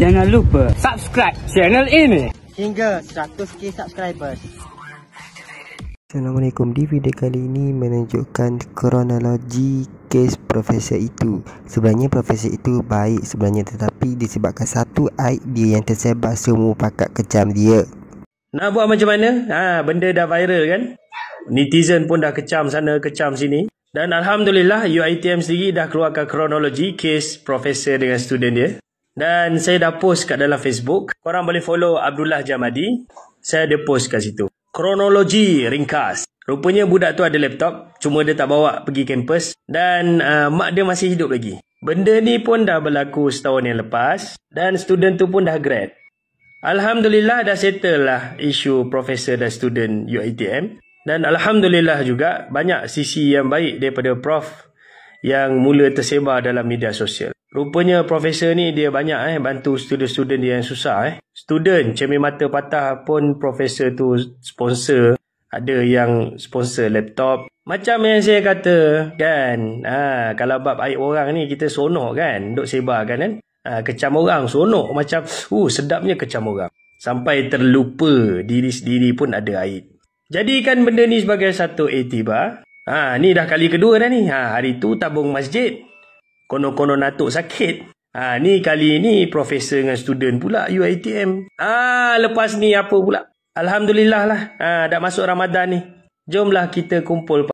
Jangan lupa subscribe channel ini Hingga 100k subscribers Assalamualaikum Di video kali ini menunjukkan kronologi kes profesor itu Sebenarnya profesor itu baik sebenarnya Tetapi disebabkan satu dia yang tersebar semua pakat kejam dia Nak buat macam mana? Ha, benda dah viral kan? Netizen pun dah kecam sana kecam sini Dan Alhamdulillah UITM sendiri dah keluarkan kronologi kes profesor dengan student dia dan saya dah post kat dalam Facebook. Korang boleh follow Abdullah Jamadi. Saya ada post kat situ. Kronologi ringkas. Rupanya budak tu ada laptop. Cuma dia tak bawa pergi kampus. Dan uh, mak dia masih hidup lagi. Benda ni pun dah berlaku setahun yang lepas. Dan student tu pun dah grad. Alhamdulillah dah settle lah isu profesor dan student UITM. Dan Alhamdulillah juga banyak sisi yang baik daripada prof yang mula tersebar dalam media sosial. Rupanya profesor ni dia banyak eh bantu student-student dia yang susah eh. Student cermin mata patah pun profesor tu sponsor. Ada yang sponsor laptop. Macam yang saya kata kan. Ha, kalau bab air orang ni kita sonok kan. Duk sebar kan kan. Ha, kecam orang sonok macam uh, sedapnya kecam orang. Sampai terlupa diri sendiri pun ada air. Jadikan benda ni sebagai satu etibar. Ha, ni dah kali kedua dah ni. Ha, hari tu tabung masjid. Konon-konon Natuk sakit. Ha, ni kali ni profesor dengan student pula UITM. Ah ha, lepas ni apa pula? Alhamdulillah lah. Ha, dah masuk Ramadan ni. Jomlah kita kumpul.